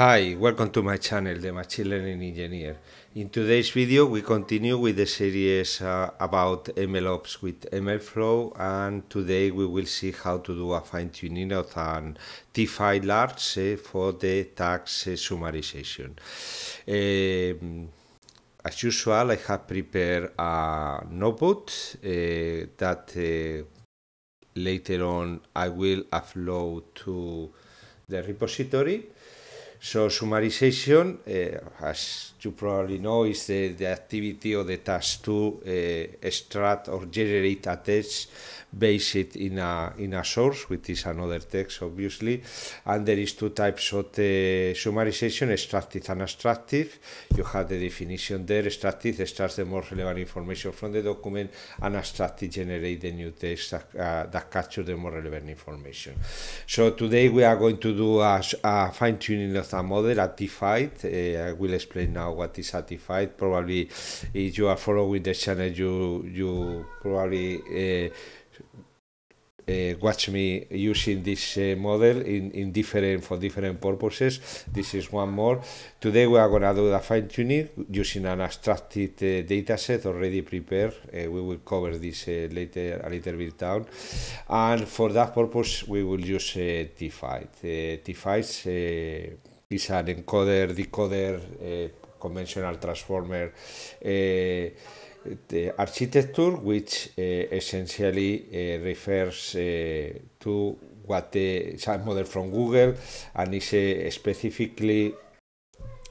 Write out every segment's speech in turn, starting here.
Hi, welcome to my channel, the Machine Learning Engineer. In today's video, we continue with the series uh, about MLOps with MLflow, and today we will see how to do a fine-tuning of an T5 large uh, for the tax uh, summarization. Um, as usual, I have prepared a notebook eh, that later on I will upload to the repository So Summarization has eh, you probably know is the, uh, the activity of the task to extract uh, or generate a text based in a in a source, which is another text, obviously. And there is two types of the uh, summarization: extractive and abstractive. You have the definition there. Extractive extracts the most relevant information from the document, and abstractive generates the new text that, uh, that captures the more relevant information. So today we are going to do a, a fine tuning of the model at defined. Uh, I will explain now what what is certified. Probably, if you are following the channel, you you probably. Uh, uh, watch me using this uh, model in, in different for different purposes. This is one more. Today we are going to do the fine tuning using an abstracted uh, dataset already prepared. Uh, we will cover this uh, later a little bit down. And for that purpose, we will use T5. Uh, T5 is an encoder decoder conventional transformer the eh, eh, architecture, which eh, essentially refers to what the SaaS model from Google and is specifically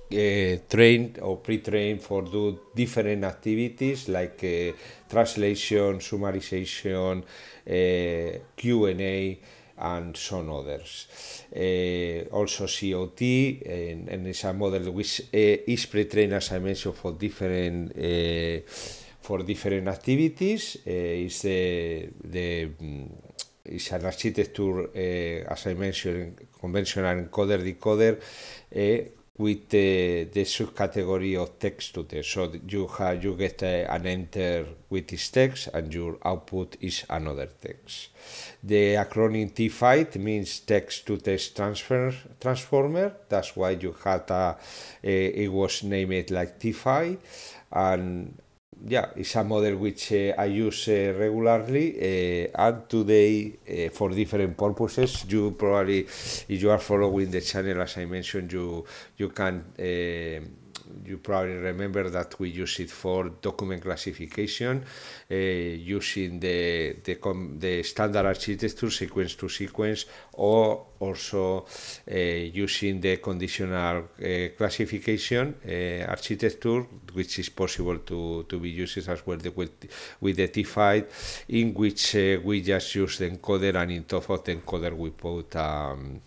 uh, trained or pre-trained for do different activities like uh, translation, summarization, uh, Q&A, and some others. Uh, also COT in, in is a model which uh, is pre-trained as I mentioned for different uh, for different activities. Uh, is the the mm, is an architecture as I mentioned conventional encoder decoder with the, the subcategory of text to text. So you have you get a, an enter with this text and your output is another text. The acronym T-FIT means text-to-text transfer transformer. That's why you had a, a it was named like T-FIT, and yeah, it's a model which uh, I use uh, regularly. Uh, and today, uh, for different purposes, you probably, if you are following the channel, as I mentioned, you you can uh, you probably remember that we use it for document classification uh, using the, the, the, standard architecture sequence to sequence or also uh, using the conditional uh, classification uh, architecture which is possible to, to be used as well the, with, with the T5 in which uh, we just use the encoder and in top of the encoder we put um,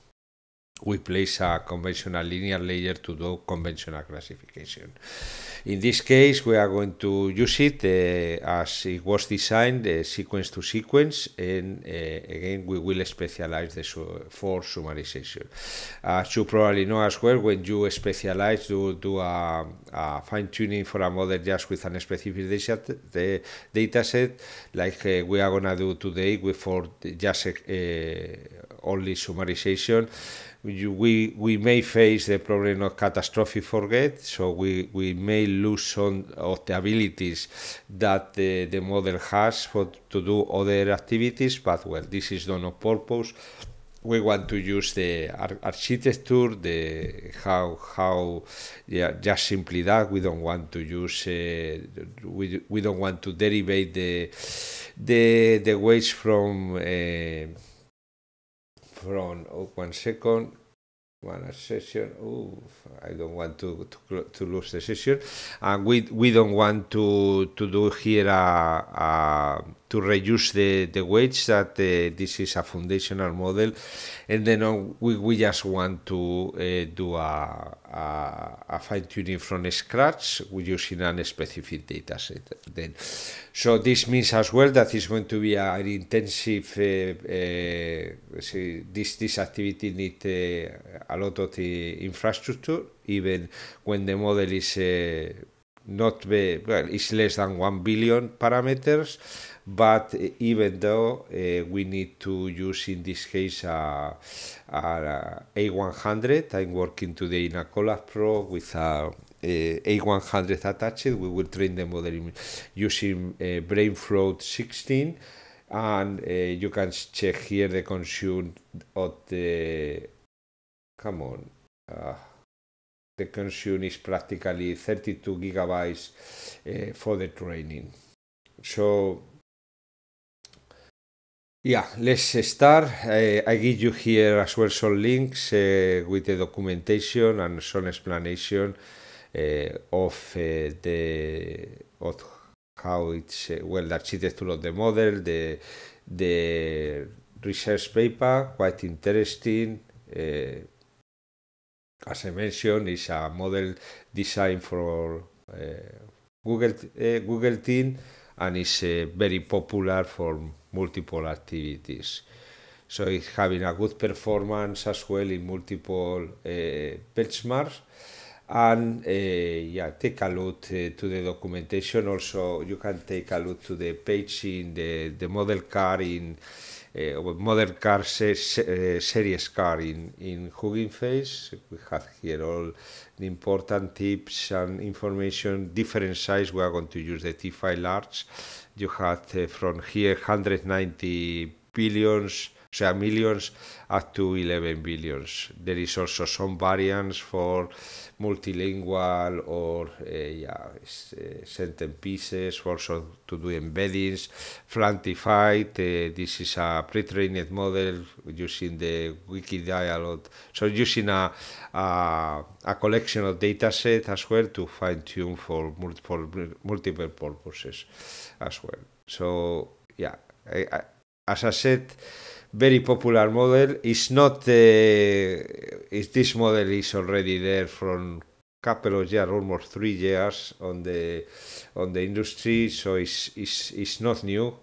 we place a conventional linear layer to do conventional classification. In this case, we are going to use it uh, as it was designed, uh, sequence to sequence, and uh, again, we will specialize the su for summarization. As you probably know as well, when you specialize, you do a, a fine tuning for a model just with a specific data, the data set, like uh, we are going to do today with for just uh, only summarization we we may face the problem of catastrophic forget, so we, we may lose some of the abilities that the, the model has for to do other activities, but well, this is done on purpose. We want to use the architecture, the how how yeah, just simply that we don't want to use uh, we we don't want to derivate the the the weights from. Uh, from one second one session. Oh, I don't want to, to, to lose the session, and we we don't want to to do here a, a to reduce the, the wage that uh, this is a foundational model and then uh, we, we just want to uh, do a, a, a, fine tuning from scratch using a specific data set then so this means as well that it's going to be an intensive uh, uh see, this this activity need uh, a lot of the infrastructure even when the model is not be, well, it's less than 1 billion parameters but eh, even though uh, we need to use in this case a, a, A100, I'm working today in a Colab Pro with a, eh, a A100 attached. We will train the model using uh, BrainFloat 16, and uh, you can check here the consume of the. Come on. Uh, the consume is practically 32 gigabytes for the training. So Yeah, let's start. Uh, I give you here as well some links uh, with the documentation and some explanation uh, of uh, the of how it's uh, well the architecture of the model, the the research paper, quite interesting. Uh, as I mentioned, it's a model designed for Google Google team. and is uh, very popular for multiple activities. So it's having a good performance as well in multiple uh, benchmarks. And uh, yeah, take a look uh, to the documentation. Also, you can take a look to the page in the, the model car in Eh, or modern car se eh, series car in, in Hugging Face. We have here all the important tips and information, different size. We are going to use the T5 large. You have eh, from here 190 billions so millions up to 11 billions. There is also some variants for multilingual or uh, yeah, sentence eh, pieces, also to do embeddings. Flantified, uh, this is a pre-trained model using the wiki dialog. So using a, a, a collection of data sets as well to fine-tune for, multiple multiple purposes as well. So yeah, I, I, as I said, very popular model. It's not. Uh, it's this model is already there from couple of years, almost three years on the on the industry. So it's it's, it's not new.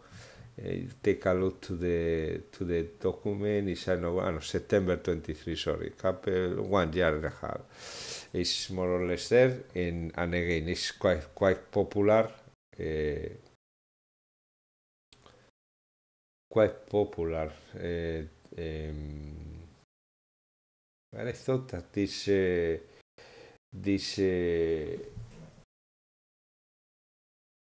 Uh, take a look to the to the document. It's I know, I know September 23. Sorry, couple one year and a half. It's more or less there, and and again it's quite quite popular. Uh, quite popular. Uh, eh, um, ehm, and I thought that this uh, this uh,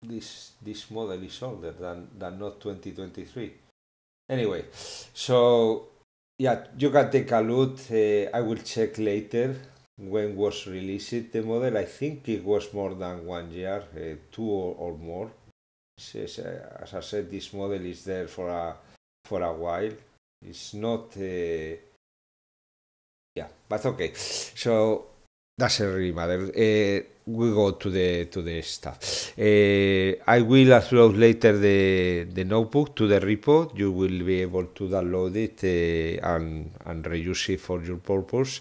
this this model is older than than not 2023. Anyway, so yeah, you can take a look. I will check later when was released the model. I think it was more than one year, two or, or more. Says, as I said, this model is there for a for a while. It's not, uh, yeah, but okay. So that's really matter. Uh, we go to the to the stuff. Uh, I will upload later the the notebook to the repo. You will be able to download it uh, and and reuse it for your purpose.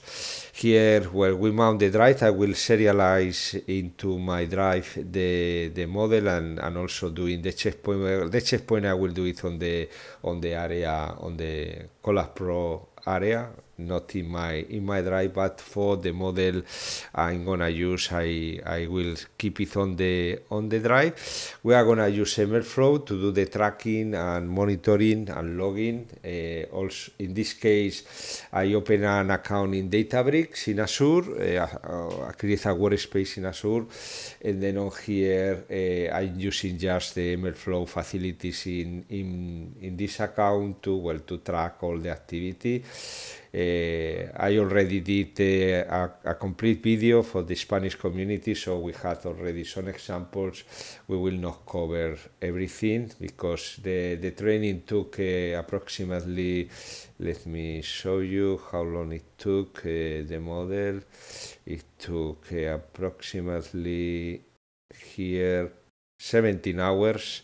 Here, where we mount the drive, I will serialize into my drive the the model and and also doing the checkpoint. The checkpoint I will do it on the on the area on the Colab Pro area not in my in my drive but for the model i'm gonna use i i will keep it on the on the drive we are gonna use emerflow to do the tracking and monitoring and logging uh, also in this case i open an account in databricks in azure uh, i uh, create a workspace in azure and then on here uh, i'm using just the emerflow facilities in in in this account to well to track all the activity Eh, I already did eh, a, a, complete video for the Spanish community, so we had already some examples. We will not cover everything because the, the training took eh, approximately, let me show you how long it took, the model. It took approximately here 17 hours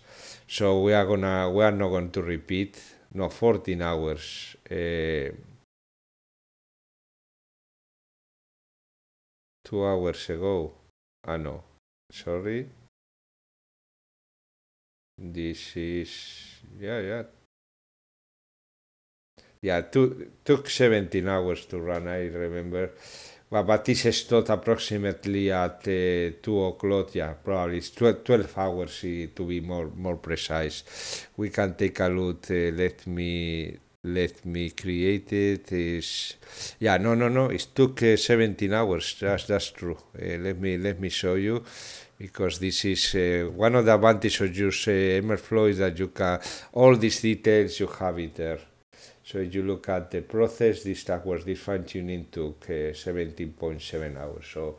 so we are gonna we are not going to repeat no 14 hours uh, two hours ago. Ah, no, sorry. This is, yeah, yeah. Yeah, two, took 17 hours to run, I remember. Well, but this is approximately at uh, 2 o'clock, yeah, probably it's 12, hours uh, to be more, more precise. We can take a look, uh, let me Let me create it is yeah no no no it took uh, 17 hours that's that's true uh, let me let me show you because this is uh, one of the advantages of use uh, Emerflow is that you can all these details you have it there so if you look at the process this that was this fine tuning took 17.7 uh, hours so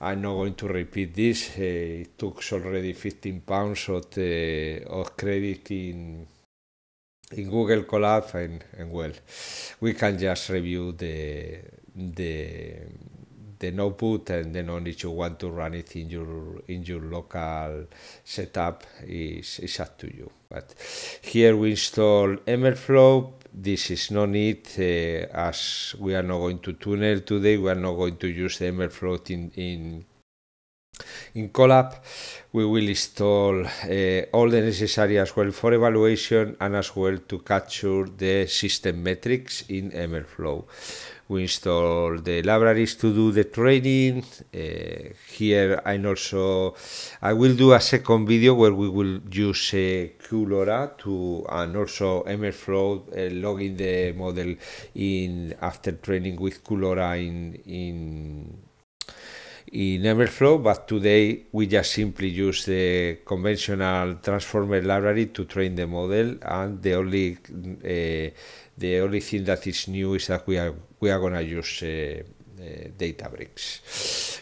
I'm not going to repeat this uh, it took already 15 pounds of, uh, of credit in in Google Colab and, and well, we can just review the the the notebook and then only you want to run it in your in your local setup is, is up to you. But here we install MLflow. This is no need uh, as we are not going to tunnel today. We are not going to use the MLflow in in in Colab, we will install uh, all the necessary as well for evaluation and as well to capture the system metrics in MLflow. We install the libraries to do the training. Uh, here I also, I will do a second video where we will use uh, eh, Qlora to and also MLflow uh, logging the model in after training with Qlora in in in Everflow, but today we just simply use the conventional transformer library to train the model, and the only uh, the only thing that is new is that we are we are gonna use. Uh, eh, uh, eh, Databricks.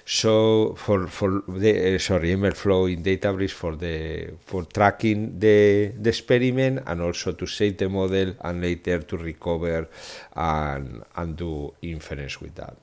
So for for the uh, sorry MLflow in Databricks for the for tracking the, the experiment and also to save the model and later to recover and and do inference with that.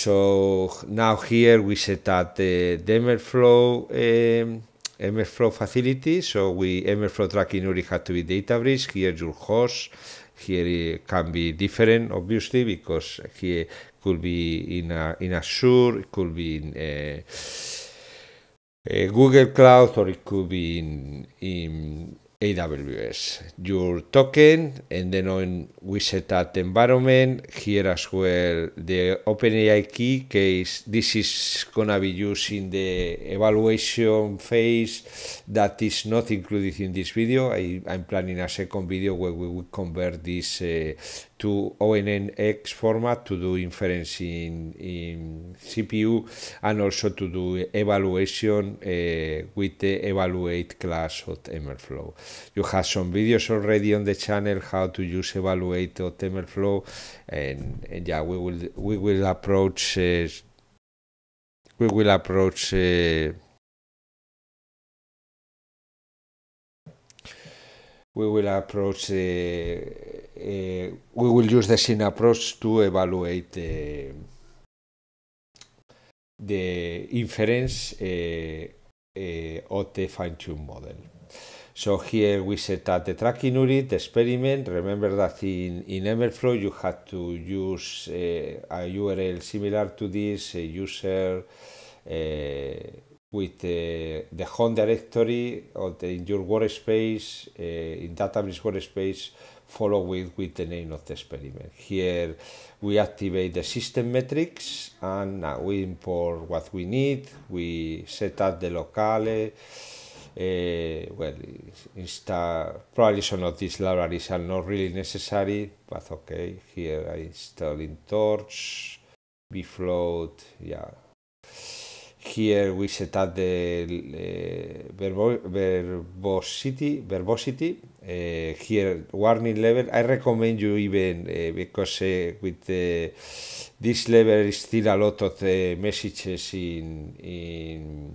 So now here we set up the, the MLflow um, MLflow facility. So we MLflow tracking URI had to be Databricks. Here your host. Here it can be different, obviously, because here could be in a, in Azure, it could be in a, uh, a uh, Google Cloud, or it could be in in AWS. Your token and then on Wizard the environment, here as well the OpenAI key case. This is gonna be used in the evaluation phase that is not included in this video. I, I'm planning a second video where we will convert this uh, to ONNX format to do inference in, in CPU and also to do evaluation uh, with the evaluate class of MLflow. You have some videos already on the channel how to use evaluate of MLflow and, and yeah we will we will approach uh, we will approach uh, we will approach eh, eh, we will use the same approach to evaluate the, inference eh, of the fine-tuned model. So here we set up the tracking unit, the experiment. Remember that in, in Emerflow you had to use a URL similar to this, a user with the, uh, the home directory or the, in your workspace, uh, in database workspace, follow with, with the name of the experiment. Here we activate the system metrics and now we import what we need, we set up the locale, uh, well, insta probably some of these libraries are not really necessary, but okay, here I install in Torch, bfloat, yeah, here we set up the uh, verbo verbosity, verbosity. Uh, here warning level. I recommend you even uh, because eh, with this level is still a lot of the messages in in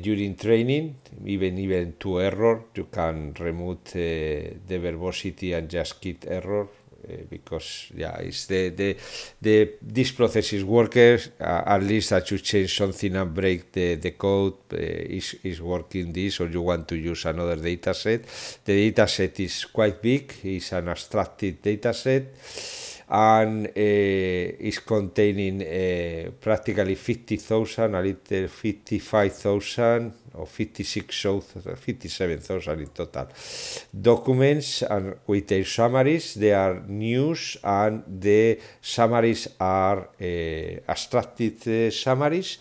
during training, even even to error. You can remove the verbosity and just get error Eh, because yeah, it's the, the the this process is workers Uh, at least that you change something and break the the code uh, is is working this, or you want to use another data set. The data set is quite big. It's an abstracted data set and uh, is containing uh, practically 50,000, a little 55,000 or 56,000, 57,000 in total documents and with their summaries, they are news and the summaries are uh, abstracted uh, summaries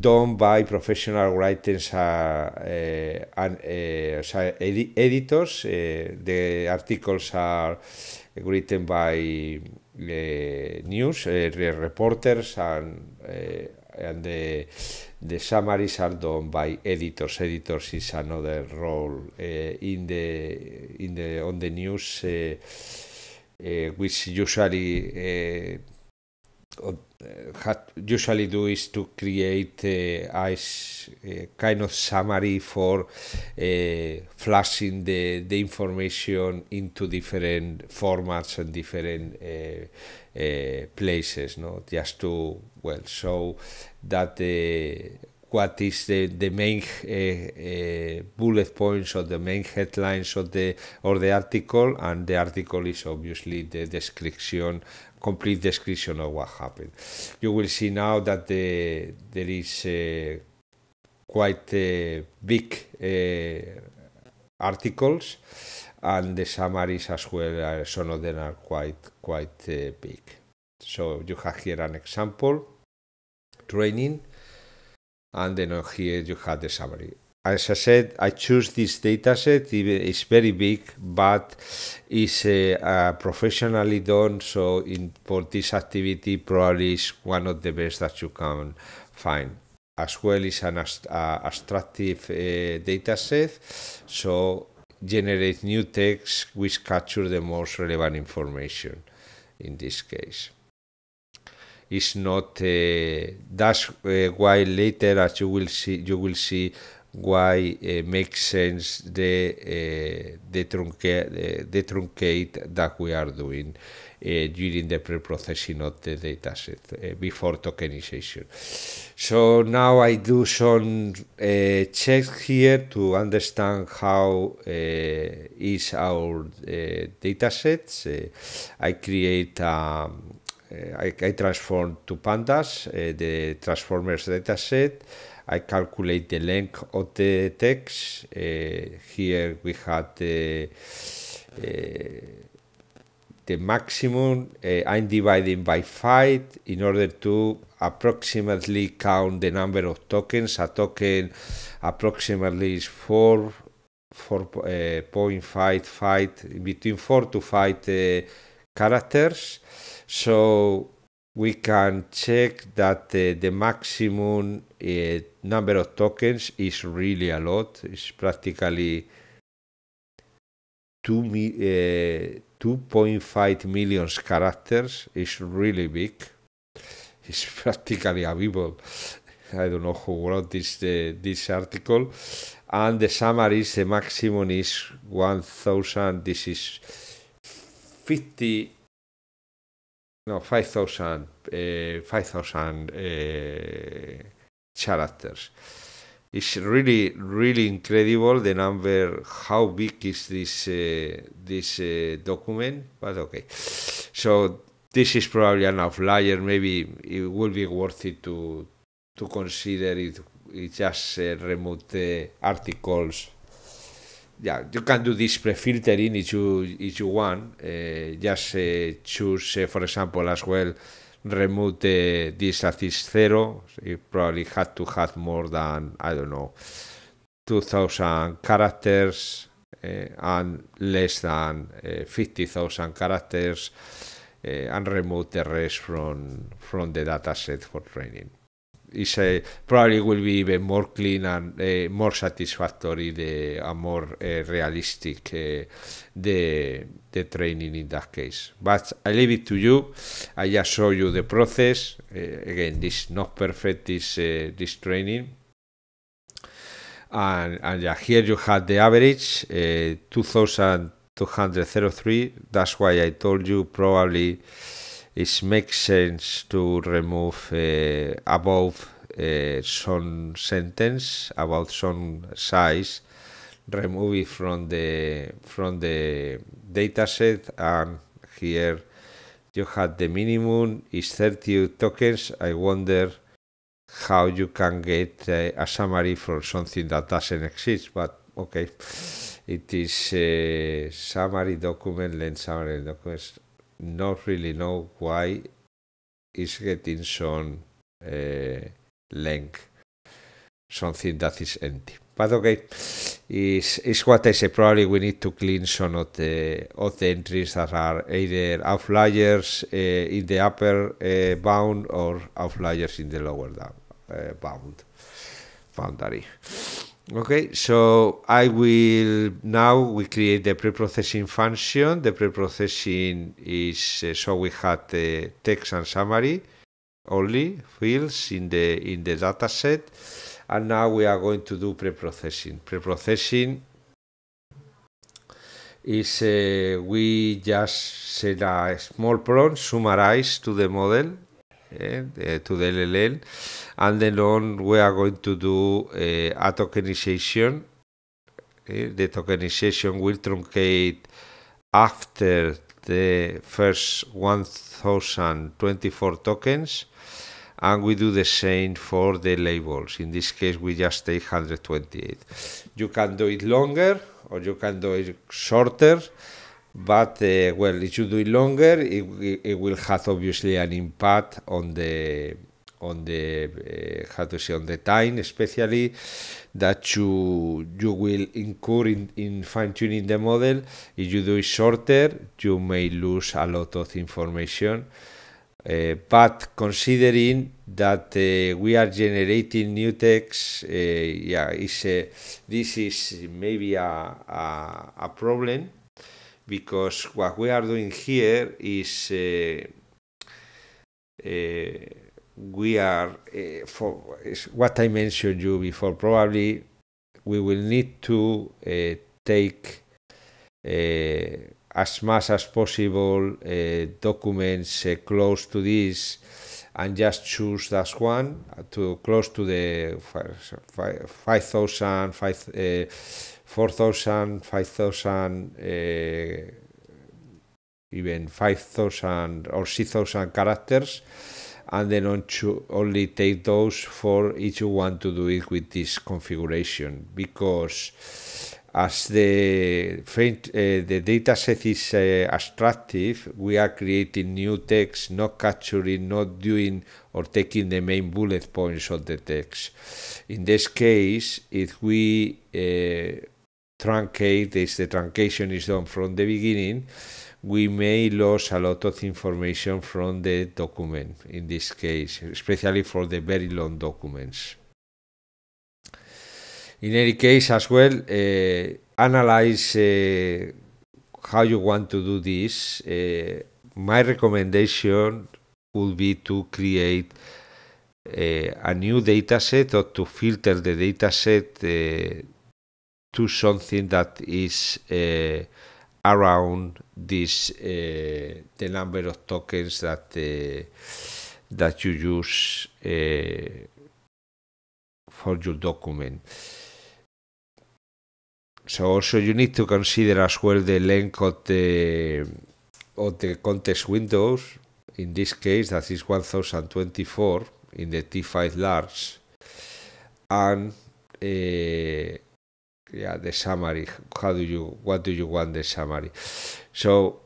done by professional writers uh, uh, and uh, editors. Uh, the articles are written by eh, news eh, reporters and, eh, and the, the, summaries are done by editors. Editors is another role in the in the on the news, which usually what uh, usually do is to create a, uh, a uh, kind of summary for uh, flashing the, the information into different formats and different uh, uh, places, no? just to well show that the what is the, the main uh, uh, bullet points or the main headlines of the or the article and the article is obviously the description complete description of what happened. You will see now that the, there is quite a big uh, articles and the summaries as well, uh, some of them are quite, quite uh, big. So you have here an example, training, and then here you have the summary as I said, I choose this dataset. It's very big, but it's uh, uh, professionally done. So in, for this activity, probably is one of the best that you can find. As well, it's an uh, abstractive uh, attractive uh, dataset, so generate new text which capture the most relevant information. In this case it's not uh, that's uh, why later as you will see you will see why it uh, makes sense the uh, the, trunca- the truncate that we are doing uh, during the pre-processing of the dataset uh, before tokenization. So now I do some uh, checks here to understand how uh, is our uh, datasets. I create um, I, I, transform to pandas the transformers dataset. I calculate the length of the text. Uh, here we have the, uh, the maximum. Uh, I'm dividing by 5 in order to approximately count the number of tokens. A token approximately is 4, 4.55, uh, between 4 to 5 uh, characters. So we can check that uh, the maximum uh, number of tokens is really a lot. It's practically 2 uh, 2.5 million characters. It's really big. It's practically a Bible. I don't know who wrote this uh, this article. And the summary is the maximum is 1,000. This is 50 no 5000 uh, 5000 uh, characters. It's really, really incredible the number. How big is this uh, this uh, document? But okay, so this is probably an outlier. Maybe it will be worth it to to consider it. It just uh, remote uh, articles yeah, you can do this pre-filtering if you if you want. Uh, just uh, choose, uh, for example, as well remove the, this at this zero, It probably had to have more than, I don't know, 2000 characters eh, and less than 50,000 eh, characters eh, and remove the rest from, from the dataset for training. is eh, probably will be even more clean and uh, more satisfactory the and more uh, realistic uh, the the training in that case. But I leave it to you. I just show you the process. again, this not perfect. This this training. And, and yeah, here you have the average 2203. That's why I told you probably it makes sense to remove uh, above uh, some sentence about some size remove it from the from the dataset and here you had the minimum is 30 tokens i wonder how you can get uh, a summary for something that doesn't exist but okay it is a uh, summary document length summary documents not really know why it's getting some uh, length, something that is empty. But okay, is is what I say. Probably we need to clean some of the of the entries that are either outliers uh, in the upper uh, bound or outliers in the lower down, bound boundary. Okay, so I will now we create the preprocessing function. The preprocessing is uh, so we had the text and summary only fields in the in the data set and now we are going to do preprocessing. Preprocessing is uh, we just set a small prompt summarize to the model Eh, eh, to the LLL, And then on, we are going to do eh, a tokenization. The tokenization will truncate after the first 1024 tokens and we do the same for the labels. In this case, we just take 128. You can do it longer or you can do it shorter but uh, well, if you do it longer, it, it will have obviously an impact on the on the uh, how to say on the time, especially that you you will incur in, in fine tuning the model. If you do it shorter, you may lose a lot of information. Uh, but considering that uh, we are generating new text, uh, yeah, is uh, this is maybe a, a, a problem because what we are doing here is uh, uh, we are uh, for what I mentioned you before. Probably we will need to take as much as possible uh, documents uh, close to this and just choose that one to close to the 5,000 5, 000, 5 4,000, 5,000, eh, even 5,000 or 6,000 characters and then only take those for each one to do it with this configuration because as the, uh, the data set is uh, eh, attractive, we are creating new text, not capturing, not doing or taking the main bullet points of the text. In this case, if we uh, truncate as the truncation is done from the beginning, we may lose a lot of information from the document in this case, especially for the very long documents. In any case, as well, uh, analyze uh, how you want to do this. Uh, my recommendation would be to create uh, a new dataset or to filter the dataset uh, to something that is uh, around this uh, the number of tokens that uh, that you use uh, for your document. So also you need to consider as well the length of the of the context windows. In this case, that is 1024 in the T5 large, and uh, yeah the summary how do you what do you want the summary so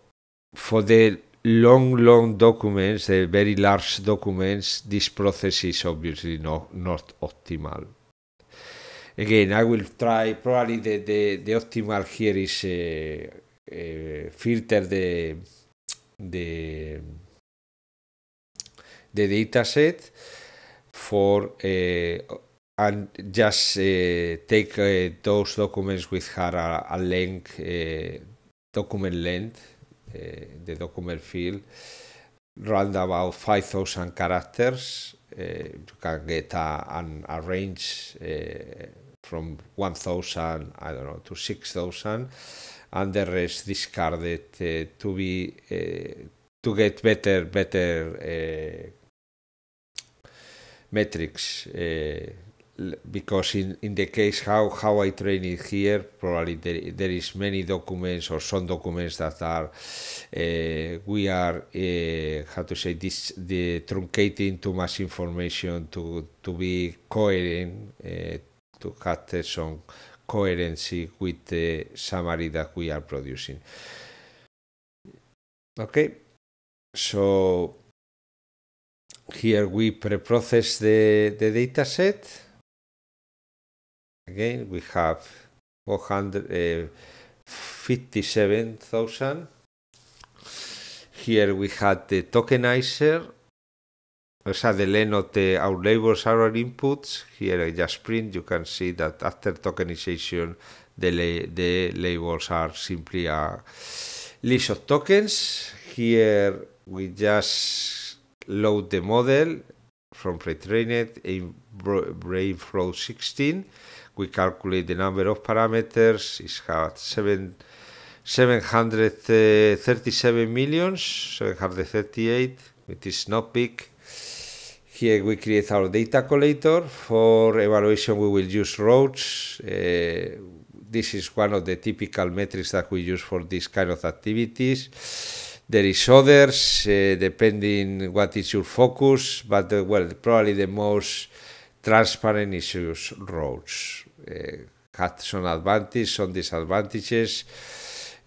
for the long long documents the very large documents this process is obviously no, not optimal again i will try probably the the, the optimal here is uh, uh, filter the the the data set for uh, and just eh, take eh, those documents with her a, a uh, document length, the document field, round about 5,000 characters. you can get a, an, a range from 1,000, I don't know, to 6,000, and the rest discarded uh, to be uh, to get better better uh, metrics because in, in the case how, how I train it here, probably there, there is many documents or some documents that are uh, we are uh, how to say this the truncating too much information to to be coherent uh, to have some coherency with the summary that we are producing. Okay, so here we pre-process the the dataset. Again, we have 457,000. Uh, Here we had the tokenizer. So the len of the our are our inputs. Here I just print. You can see that after tokenization, the la the labels are simply a list of tokens. Here we just load the model from pre-trained in BrainFlow 16. We calculate the number of parameters. It's had seven, 737 millions, 738, It is not big. Here we create our data collator. For evaluation, we will use roads. Uh, this is one of the typical metrics that we use for these kind of activities. There is others uh, depending what is your focus, but uh, well, probably the most transparent issues roads. Uh, had some advantages, some disadvantages.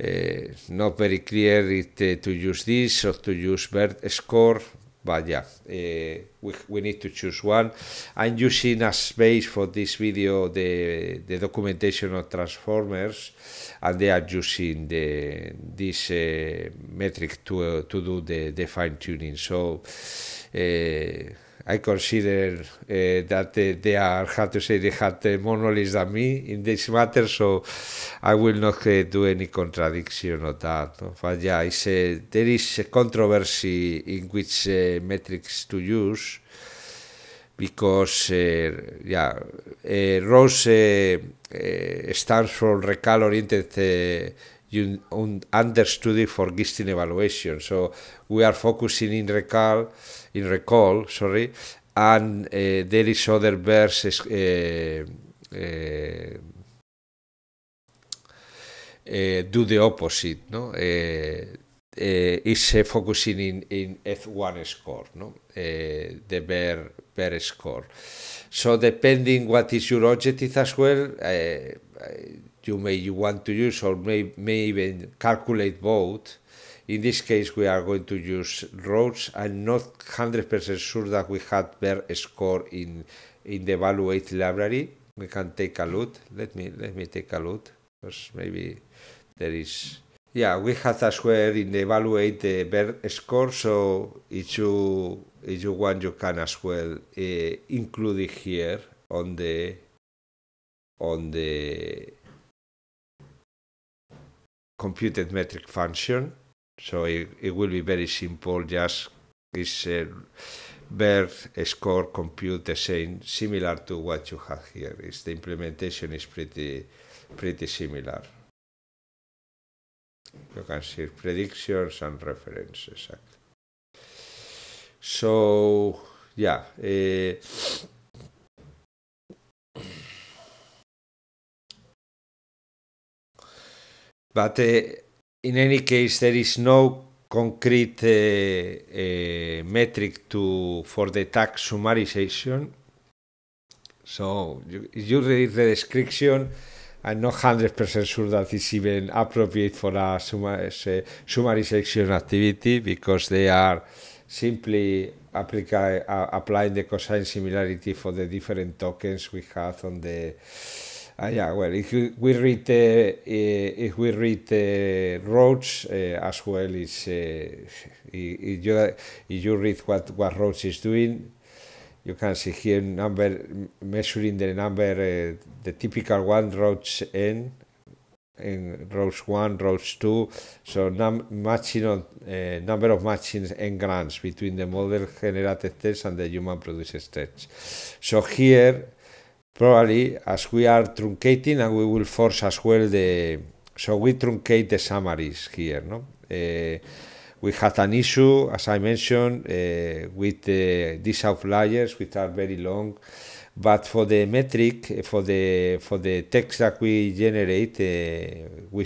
Uh, not very clear it, uh, to use this or to use BERT score but yeah, uh, we, we need to choose one. I'm using as base for this video the, the documentation of transformers, and they are using the, this uh, metric to, uh, to do the, the fine tuning. So eh, I consider eh, that eh, they are, how to say, they have more than me in this matter, so I will not eh, do any contradiction of that. But yeah, it's there is a controversy in which metrics to use because yeah, ROSE stands for recall you understudy for gistin evaluation. So we are focusing in recall, in recall, sorry, and uh, there is other verses. Uh, eh, uh, eh, do the opposite, no? is focusing in, in F1 score, no? the bare, bare score. So depending what is your objective as well, you may you want to use or may, may even calculate both. In this case, we are going to use rows. I'm not 100% sure that we had their score in, in the evaluate library. We can take a look. Let me, let me take a look because maybe there is yeah, we had as well in the evaluate the uh, BERT score, so if you, if you want, you can as well uh, include it here on the on the computed metric function. So it, it will be very simple, just is uh, score compute the same, similar to what you have here. It's the implementation is pretty, pretty similar. You can see predictions and references. So, yeah. Uh, But uh, in any case, there is no concrete uh, uh, metric to for the tax summarization. So you, you read the description. I'm not 100% sure that it's even appropriate for a, a summarization activity because they are simply applica, uh, applying the cosine similarity for the different tokens we have on the uh, ah, yeah, well, if we, read uh, if we read uh, Rhodes eh, as well, is eh, if you if you read what what Rhodes is doing, you can see here number measuring the number the typical one Rhodes n in rows one, rows two, so num matching on uh, number of matchings and grants between the model generated tests and the human produced tests. So here Probably as we are truncating and we will force as well the, so we truncate the summaries here, no? Uh, we had an issue, as I mentioned, uh, with the, these outliers, which are very long. But for the metric, eh, for the for the text that we generate uh,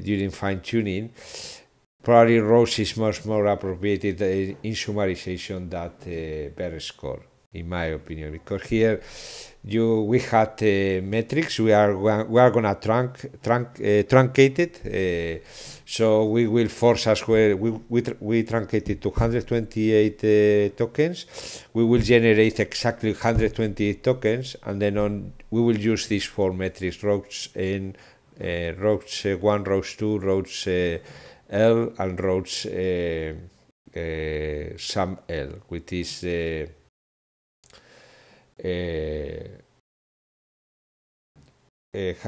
during fine tuning, probably Rose is much more appropriate in summarization than uh, better score in my opinion because here you we had uh, metrics we are we are gonna trunk trunk uh, truncate it uh, so we will force us where we we, tr we truncated 228 uh, tokens we will generate exactly 128 tokens and then on we will use these four metrics roads in uh, roads uh, one roads two roads uh, l and roads uh, uh, some l which is uh, how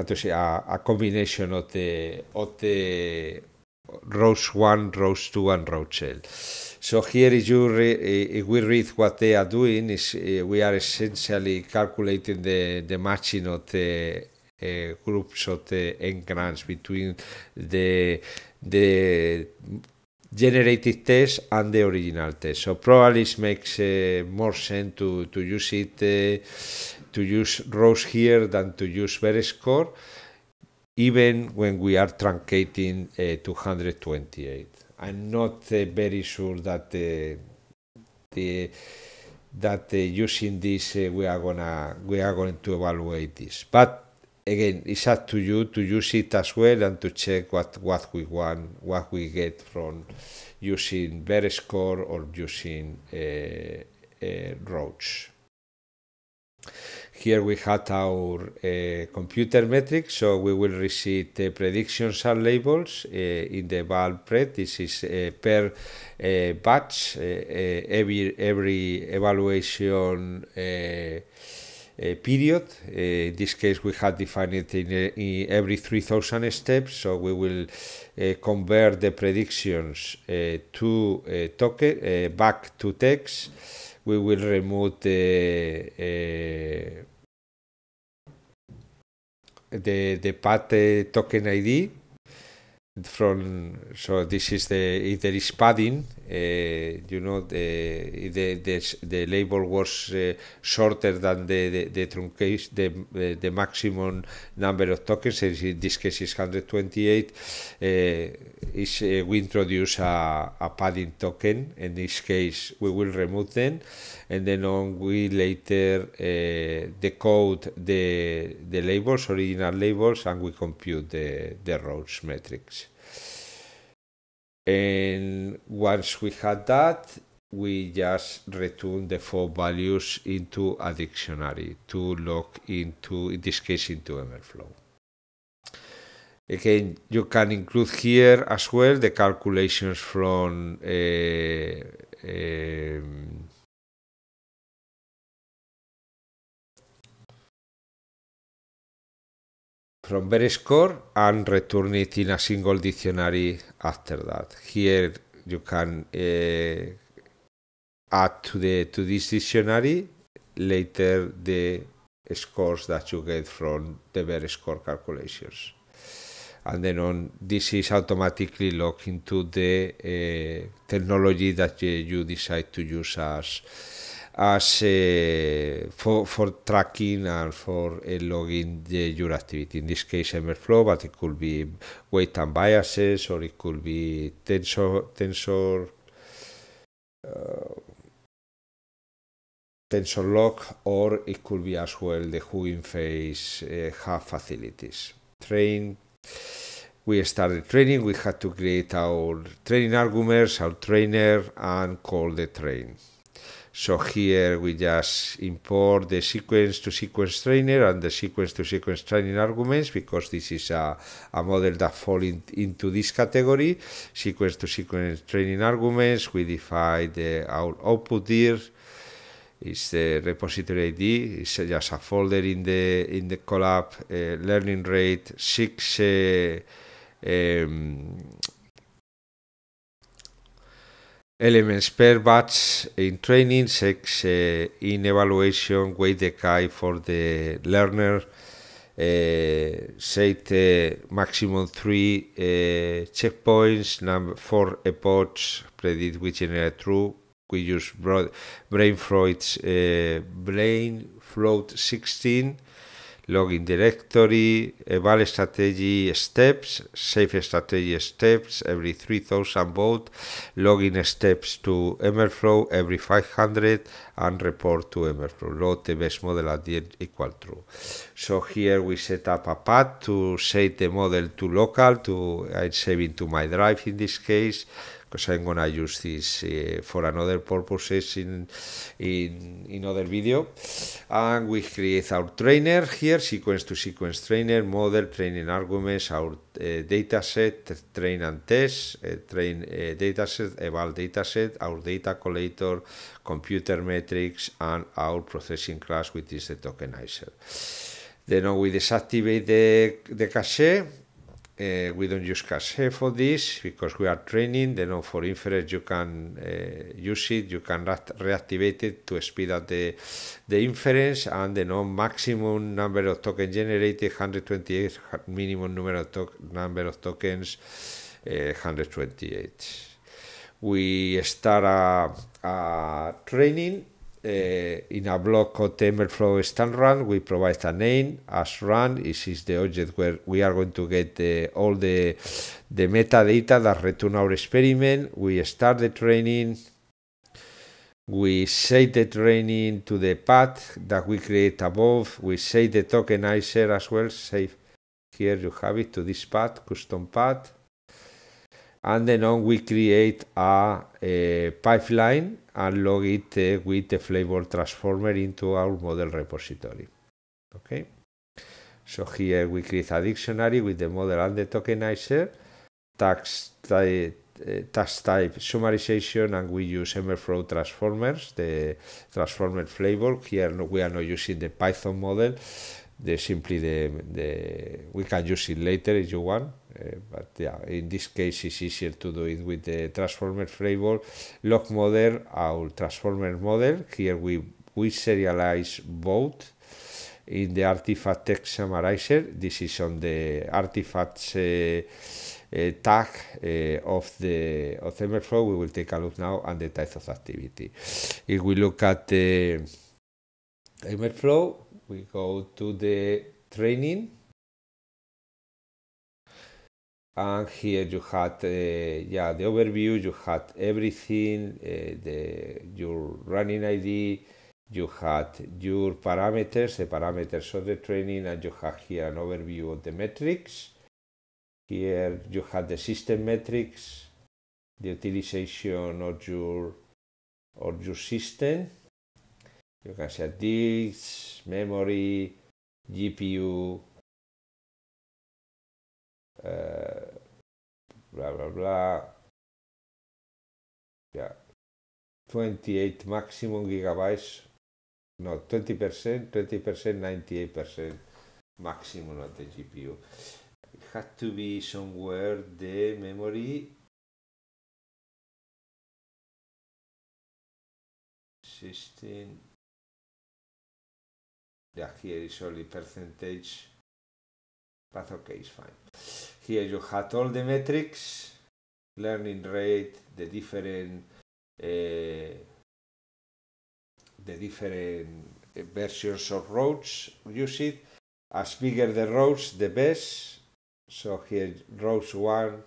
to say a, a, combination of the of the rows 1, rows 2, and row cell. So here, if, you if eh, we read what they are doing, is eh, we are essentially calculating the the matching of the uh, groups of the engrams between the the generated test and the original test. So probably it makes uh, more sense to, to use it, uh, to use rows here than to use Veriscore, even when we are truncating uh, 228. I'm not uh, very sure that uh, the that uh, using this we are gonna we are going to evaluate this, but again, it's up to you to use it as well and to check what, what we want, what we get from using Berescore or using uh, uh, Roach. Here we had our uh, computer metric, so we will receive the predictions and labels uh, in the valve pred. This is uh, per uh, batch, uh, uh, every, every evaluation period. Uh, in this case, we have defined it in, uh, in every 3,000 steps, so we will uh, convert the predictions to token back to text. We will remove the the the path token ID from so this is the if there is padding uh, you know the the the, the label was uh, shorter than the the, the truncation the uh, the maximum number of tokens in this case is 128 uh, is uh, we introduce a, a padding token in this case we will remove them and then on we later uh, decode the, the labels, original labels, and we compute the, the Roach metrics. And once we had that, we just return the four values into a dictionary to look into, in this case, into MLflow. Again, you can include here as well the calculations from uh, um, from score and return it in a single dictionary after that. Here you can uh, add to the to this dictionary later the scores that you get from the very score calculations. And then on this is automatically locked into the uh, technology that you decide to use as as uh, for, for tracking and for uh, logging the, your activity. In this case, emberflow, but it could be weight and biases, or it could be tensor tensor uh, tensor log, or it could be as well the Hugging Face uh, facilities. Train. We started training. We had to create our training arguments, our trainer, and call the train. So here we just import the sequence to sequence trainer and the sequence to sequence training arguments because this is a, a model that falls in, into this category. Sequence to sequence training arguments, we define the, our output here. It's the repository ID, it's just a folder in the in the collab uh, learning rate six uh, um, Element spare batch in training, sex uh, in evaluation, weight decay for the learner, uh, set uh, maximum three uh, checkpoints, number four epochs, predict which generate true. We use broad, brain Freud's uh, brain float 16 Login Directory, Eval Strategy Steps, Save Strategy Steps every 3000 vote, Login Steps to Emerflow every 500, and Report to Emerflow. Load the best model at the end equal true. So here we set up a path to save the model to local, to I'm saving to my drive in this case. because I'm gonna use this uh, eh, for another purpose in, in, in other video. And we create our trainer here, sequence to sequence trainer, model, training arguments, our uh, dataset, train and test, uh, train uh, dataset, eval dataset, our data collator, computer metrics, and our processing class, which is the tokenizer. Then we disactivate the, the cache uh, we don't use cache for this because we are training. Then on for inference, you can uh, use it, you can reactivate it to speed up the, the inference and the non maximum number of tokens generated, 128, minimum number of, to number of tokens, uh, eh, 128. We start a, a training Eh, in a block called TensorFlow stand run, we provide a name as run. This is the object where we are going to get the, all the, the metadata that return our experiment. We start the training. We set the training to the path that we create above. We set the tokenizer as well. Save here you have it to this path, custom path and then on we create a, a pipeline and log it uh, with the flavor transformer into our model repository. Okay, so here we create a dictionary with the model and the tokenizer, tax type, uh, type summarization, and we use MFlow transformers, the transformer flavor. Here we are not using the Python model, the simply the, the we can use it later if you want but yeah, in this case it's easier to do it with the transformer framework. log model, our transformer model. Here we, we serialize both in the artifact text summarizer. This is on the artifacts uh, uh, tag uh, of the of MFlow. We will take a look now on the types of activity. If we look at the MFlow, we go to the training and here eh, you had eh, yeah the overview you had everything eh, the your running id you had your parameters the parameters of the training and you had here an overview of the metrics here you had the system metrics the utilization of your your system you can see this memory gpu uh, eh, blah blah blah. Yeah, 28 maximum gigabytes. No, 20%, 20%, 98% maximum of the GPU. It had to be somewhere the memory system Yeah, here is only percentage But okay, it's fine. Here you have all the metrics, learning rate, the different uh, the different uh, versions of roads use it. As bigger the roads, the best. So here, roads 1,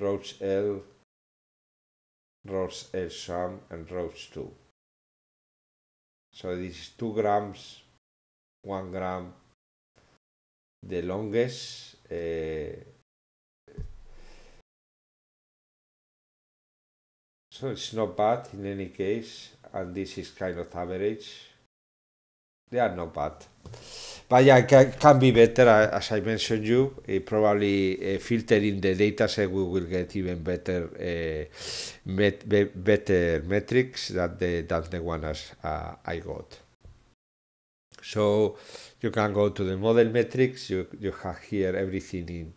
roads L, roads L sum, and roads 2. So this is 2 grams, 1 gram, the longest uh, so it's not bad in any case and this is kind of average they are not bad but yeah can, can be better as i mentioned you it probably uh, filtering the data set we will get even better uh, met, be, better metrics than the, than the one as uh, i got so you can go to the model metrics. you, you have here everything in,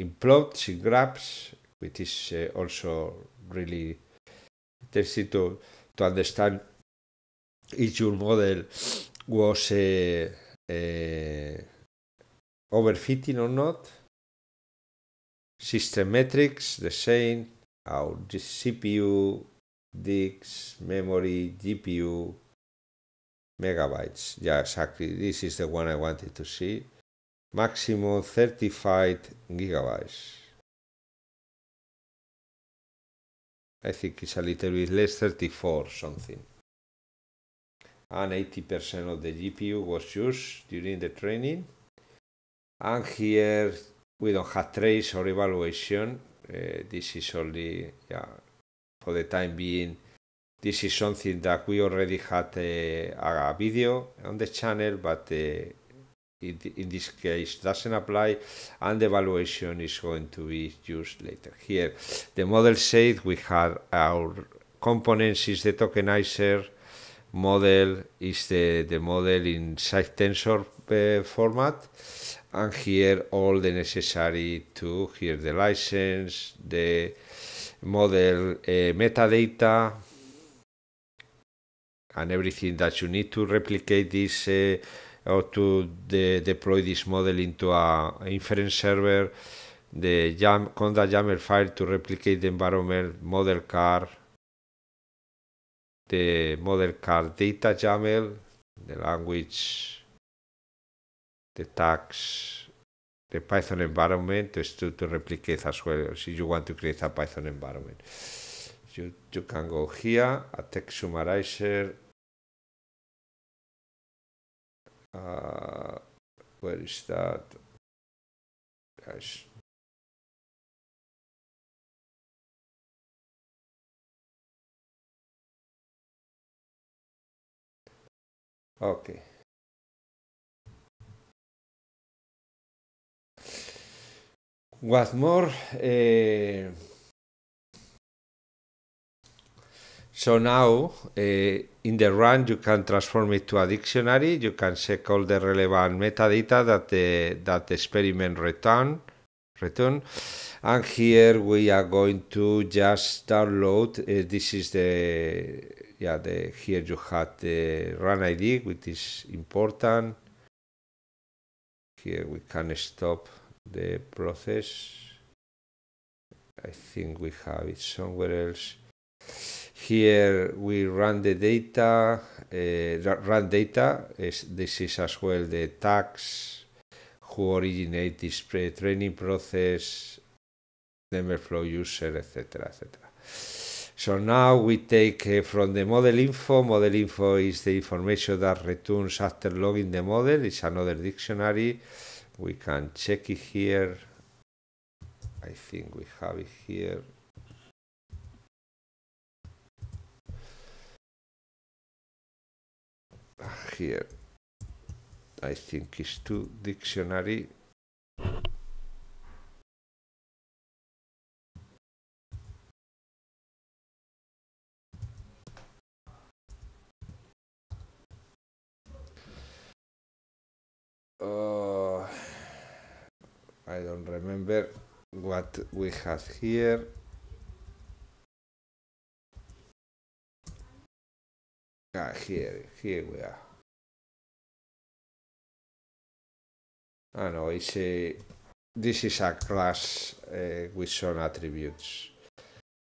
in plots, in graphs, which is uh, also really interesting to, to understand if your model was uh, uh, overfitting or not. System metrics, the same, our CPU, DIX, memory, GPU, megabytes. Yeah, exactly. This is the one I wanted to see. Maximum 35 gigabytes. I think it's a little bit less, 34 something. And 80% of the GPU was used during the training. And here we don't have trace or evaluation. Uh, this is only yeah, for the time being this is something that we already had a, uh, a video on the channel, but uh, in, in this case doesn't apply, and the evaluation is going to be used later. Here, the model said we have our components is the tokenizer, model is the, the model in safe tensor uh, format and here all the necessary to here the license the model uh, metadata and everything that you need to replicate this uh, or to de deploy this model into a inference server, the jam conda YAML file to replicate the environment model car, the model car data YAML, the language, the tags, the Python environment is to, to replicate as well. If you want to create a Python environment, you, you can go here, a text summarizer, uh, where is that? Okay. What more, uh, so now uh, eh, in the run, you can transform it to a dictionary. You can check all the relevant metadata that the, that the experiment return, return. And here we are going to just download. Uh, this is the yeah the here you have the run ID, which is important. Here we can stop the process. I think we have it somewhere else. Here we run the data, eh, run data, is, this is as well the tags who originate this training process, number flow user, etc. etc. So now we take eh, from the model info. Model info is the information that returns after logging the model. It's another dictionary. We can check it here. I think we have it here. here. I think it's to dictionary. Uh, I don't remember what we have here. Ah, here, here we are. I don't know. It's a this is a class uh, with some attributes.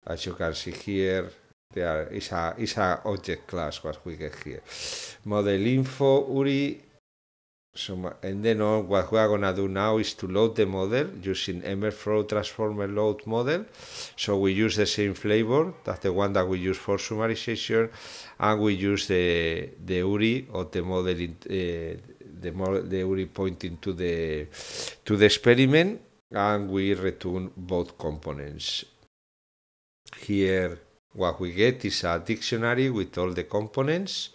As you can see here, there is a is a object class what we get here. Model info URI. So, and then on what we are gonna do now is to load the model using MFlow transformer load model. So we use the same flavor that's the one that we use for summarization, and we use the the URI of the model. In, uh, the model, the URI pointing to the to the experiment, and we return both components. Here, what we get is a dictionary with all the components.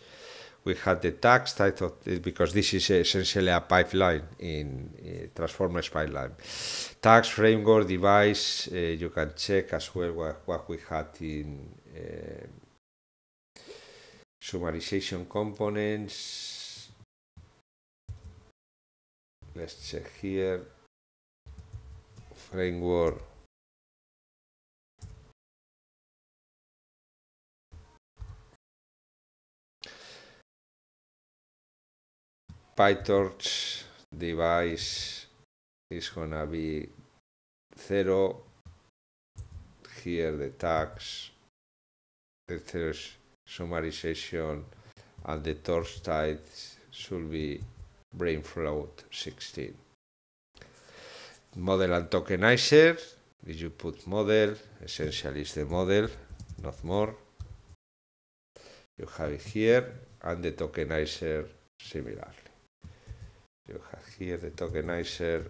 We had the tags title because this is essentially a pipeline in uh, Transformers pipeline. Tags, framework, device. Uh, you can check as well what, what we had in. Uh, summarization components let's check here framework PyTorch device is gonna be zero here the tags the third summarization and the torch type should be float 16. Model and tokenizer. Did you put model? Essential is the model, not more. You have it here and the tokenizer similarly. You have here the tokenizer.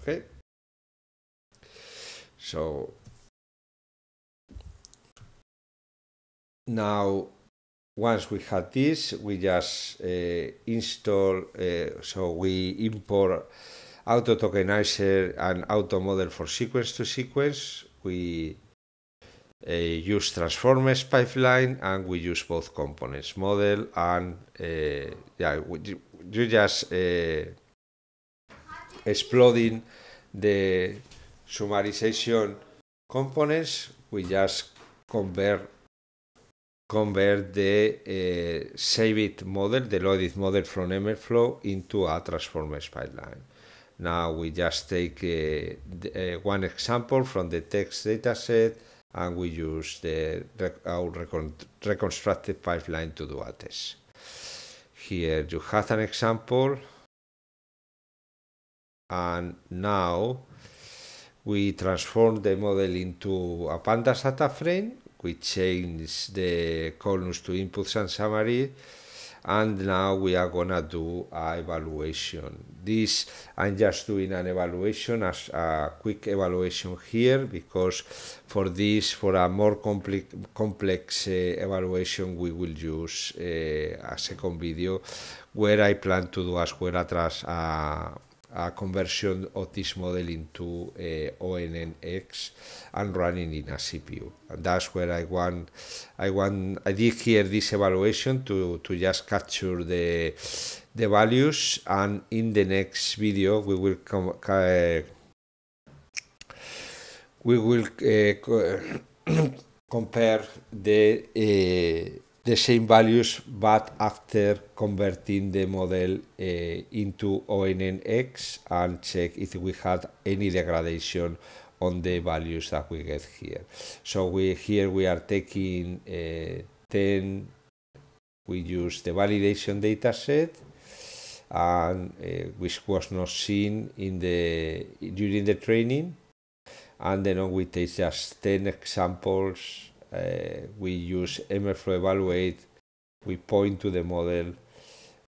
Okay. So now once we had this, we just uh, install, uh, so we import auto tokenizer and auto model for sequence to sequence. We uh, use transformers pipeline and we use both components, model and yeah, we, you just exploding the summarization components. We just convert convert the uh, eh, saved model, the loaded model from MLflow into a transformers pipeline. Now we just take uh, one example from the text dataset and we use the, our recon reconstructed pipeline to do a test. Here you have an example and now we transform the model into a pandas data frame we change the columns to inputs and summary and now we are gonna do a evaluation this i'm just doing an evaluation as a quick evaluation here because for this for a more complex complex uh, evaluation we will use uh, a second video where i plan to do as well as a a conversion of this model into ONNX and running in a CPU. And that's where I want, I want, I did here this evaluation to, to just capture the, the values. And in the next video, we will come, uh, we will eh, compare the eh, the same values but after converting the model uh, into ONNX and check if we had any degradation on the values that we get here. So we here we are taking uh, 10, we use the validation data set and uh, which was not seen in the during the training and then we take just 10 examples uh, we use MFlow evaluate, we point to the model,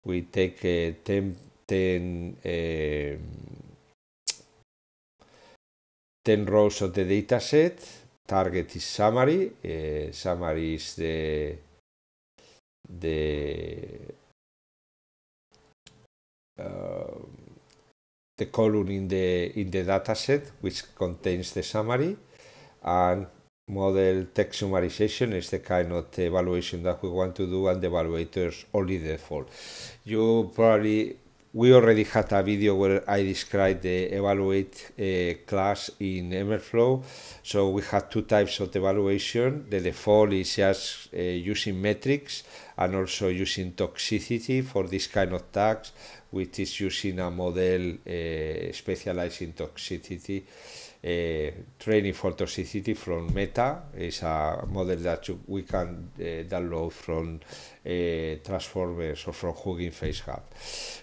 we take uh, 10, 10, uh, 10 rows of the dataset. Target is summary. Uh, summary is the the uh, the column in the in the dataset which contains the summary, and model text summarization is the kind of evaluation that we want to do and the evaluators only the default. You probably, we already had a video where I described the evaluate uh, class in Emerflow. So we had two types of evaluation. The default is just uh, using metrics and also using toxicity for this kind of tags, which is using a model uh, specialized in toxicity. Eh, training for toxicity from Meta is a model that you, we can eh, download from eh, Transformers or from Hugging Face Hub.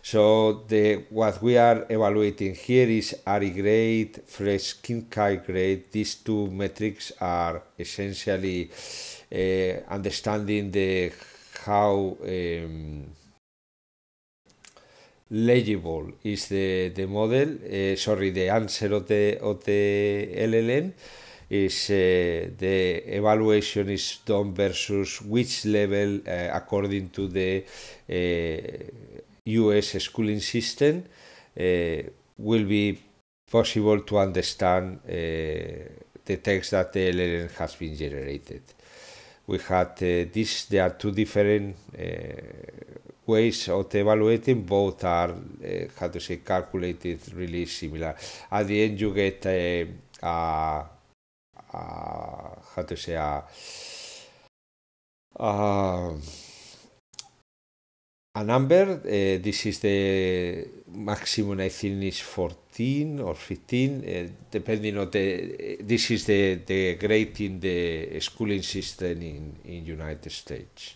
So the, what we are evaluating here is ARI grade, fresh skin care grade. These two metrics are essentially understanding the how um, legible is the, the model, uh, sorry, the answer of the, of the LLM is uh, the evaluation is done versus which level uh, according to the US uh, schooling system uh, will be possible to understand uh, the text that the LLM has been generated. We had this, there are two different ways of evaluating both are uh, how to say calculated really similar at the end you get a, eh, a, a how to say a, a, a number uh, this is the maximum i think is 14 or 15 uh, depending on the this is the the grade in the schooling system in in united states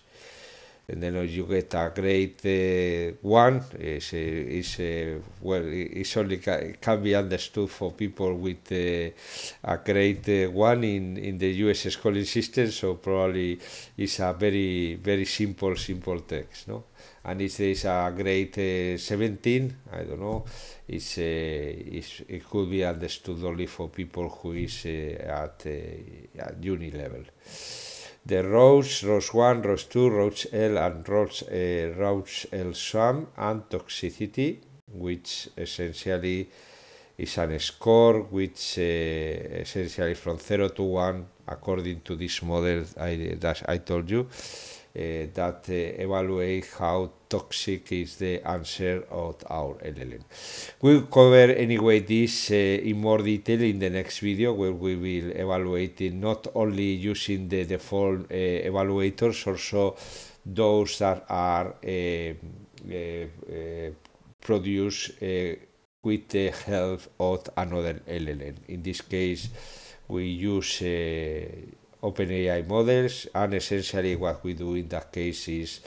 and then you get a great uh, one It's uh, it's uh, well it's only ca- can be understood for people with uh, a great uh, one in in the U.S. schooling system. So probably it's a very very simple simple text, no. And it is a great uh, 17. I don't know. It's, it's, it could be understood only for people who is at, at uni level the routes ROS 1, ROS 2, ROS L, and ROS, uh, eh, L sum, and toxicity, which essentially is a score which uh, essentially from 0 to 1, according to this model I, that I told you, Eh, that eh, evaluate how toxic is the answer of our LLM. We'll cover anyway this eh, in more detail in the next video where we will evaluate it not only using the default evaluators also those that are produced with the help of another LLM. In this case, we use uh, OpenAI models, and essentially what we do in that case is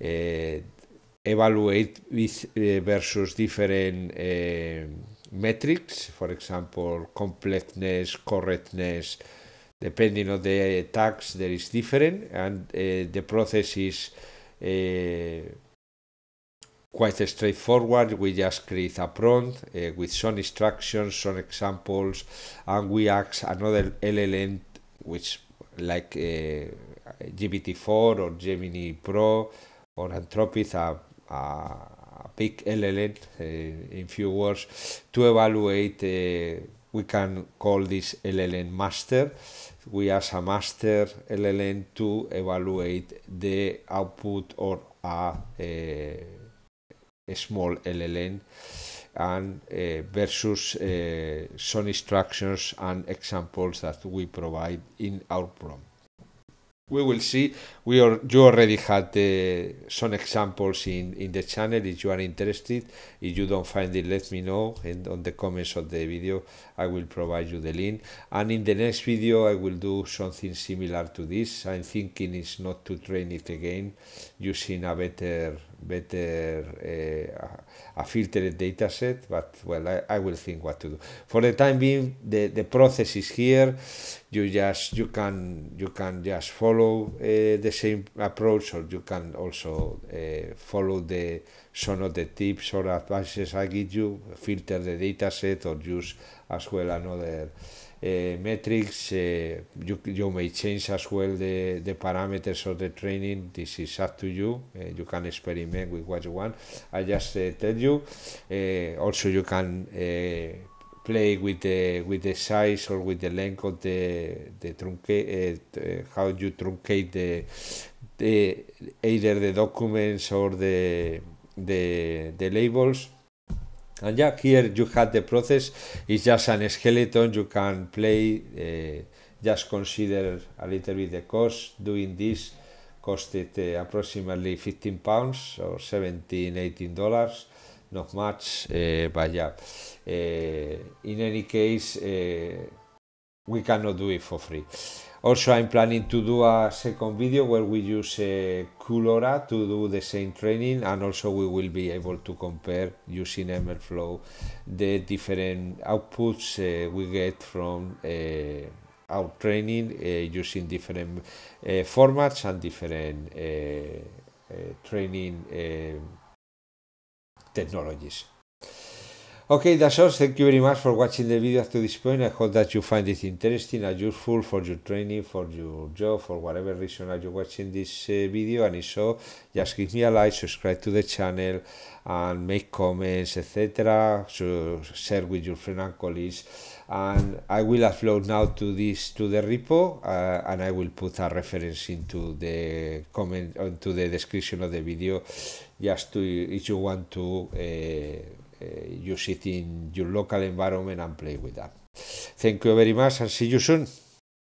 uh, evaluate with uh, versus different uh, metrics, for example, completeness, correctness. Depending on the tags, there is different, and the process is quite straightforward. We just create a prompt uh, with some instructions, some examples, and we ask another LLM, which like uh, GPT-4 or Gemini Pro or Anthropic, a, a big LLM uh, in few words, to evaluate uh, we can call this LLM master. We as a master LLM to evaluate the output or a, a, a small LLM and uh, versus uh, eh, some instructions and examples that we provide in our prompt. We will see. We are, you already had some examples in, in the channel. If you are interested, if you don't find it, let me know. And on the comments of the video, I will provide you the link. And in the next video, I will do something similar to this. I'm thinking it's not to train it again, using a better better uh, a filtered data set, but well, I, I, will think what to do. For the time being, the, the process is here. You just you can you can just follow uh, the same approach, or you can also uh, follow the some of the tips or advices I give you, filter the data set, or use as well another Eh, metrics eh, you, you may change as well the, the parameters of the training this is up to you eh, you can experiment with what you want I just tell you also you can play with the with the size or with the length of the the truncate uh, how you truncate the the either the documents or the the the labels And yeah, here you have the process. It's just an skeleton. You can play. Uh, just consider a little bit the cost. Doing this costed uh, approximately 15 pounds or 17, 18 dollars. Not much, uh, but yeah. in any case, we cannot do it for free. Also, I'm planning to do a second video where we use uh, Coolora to do the same training and also we will be able to compare using MLflow the different outputs uh, we get from uh, our training uh, using different uh, formats and different uh, uh, training technologies. Okay, that's all. Thank you very much for watching the video up to this point. I hope that you find it interesting and useful for your training, for your job, for whatever reason are you watching this uh, video. And if so, just give me a like, subscribe to the channel, and make comments, etc. So share with your friends and colleagues. And I will upload now to this to the repo, uh, and I will put a reference into the comment into the description of the video, just to if you want to. Uh, Eh, you sit in your local environment and play with that. Thank you very much and see you soon.